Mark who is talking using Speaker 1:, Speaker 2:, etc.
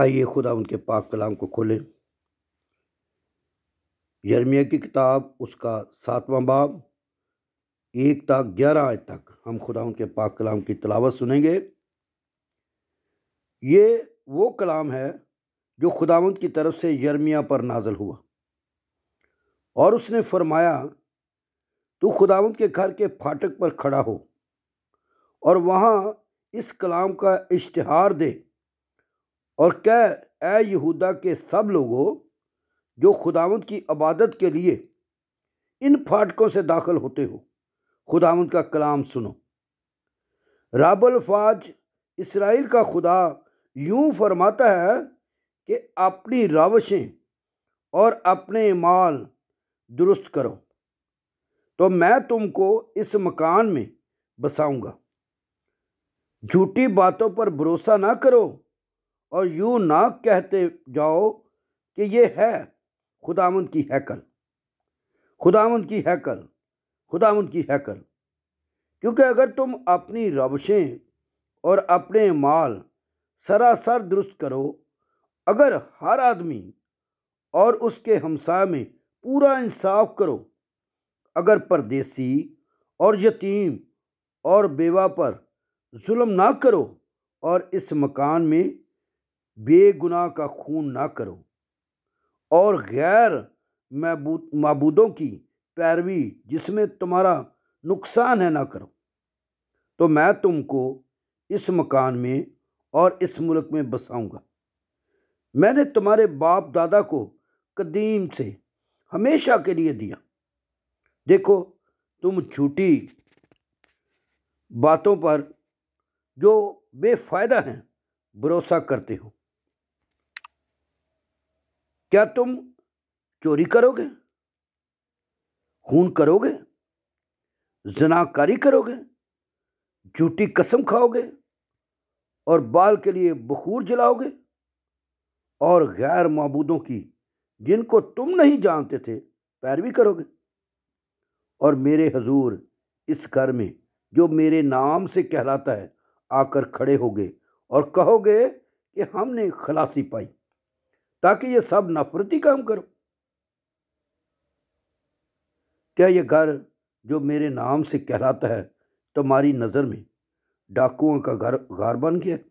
Speaker 1: आइए खुदा उनके पाक कलाम को खोलें यरमिया की किताब उसका सातवां बाब एक तक ग्यारह आय तक हम खुदा उनके पाक कलाम की तलावत सुनेंगे ये वो कलाम है जो खुदावंत की तरफ से यरमिया पर नाजल हुआ और उसने फरमाया तू खुदावंत के घर के फाटक पर खड़ा हो और वहाँ इस कलाम का इश्तहार दे और कह ए यहूदा के सब लोगों जो खुदावंत की इबादत के लिए इन फाटकों से दाखिल होते हो खुदावंत का कलाम सुनो राबल फाज इसराइल का खुदा यूं फरमाता है कि अपनी रावशें और अपने माल दुरुस्त करो तो मैं तुमको इस मकान में बसाऊंगा झूठी बातों पर भरोसा ना करो और यूँ ना कहते जाओ कि ये है खुदावंद की हैकल खुदावंद की हैकल खुदावंद की हैकल क्योंकि अगर तुम अपनी रबशें और अपने माल सरासर दुरुस्त करो अगर हर आदमी और उसके हमसा में पूरा इंसाफ करो अगर परदेसी और यतीम और बेवा पर जुल्म ना करो और इस मकान में बेगुनाह का खून ना करो और गैर मबूदों की पैरवी जिसमें तुम्हारा नुकसान है ना करो तो मैं तुमको इस मकान में और इस मुल्क में बसाऊंगा मैंने तुम्हारे बाप दादा को कदीम से हमेशा के लिए दिया देखो तुम झूठी बातों पर जो बेफ़ायदा हैं भरोसा करते हो क्या तुम चोरी करोगे खून करोगे जनाकारी करोगे झूठी कसम खाओगे और बाल के लिए बखूर जलाओगे और गैर मबूदों की जिनको तुम नहीं जानते थे पैरवी करोगे और मेरे हजूर इस घर में जो मेरे नाम से कहलाता है आकर खड़े होगे और कहोगे कि हमने खलासी पाई ताकि ये सब नफरती काम करो क्या ये घर जो मेरे नाम से कहलाता है तुम्हारी तो नज़र में डाकुओं का घर घर बन गया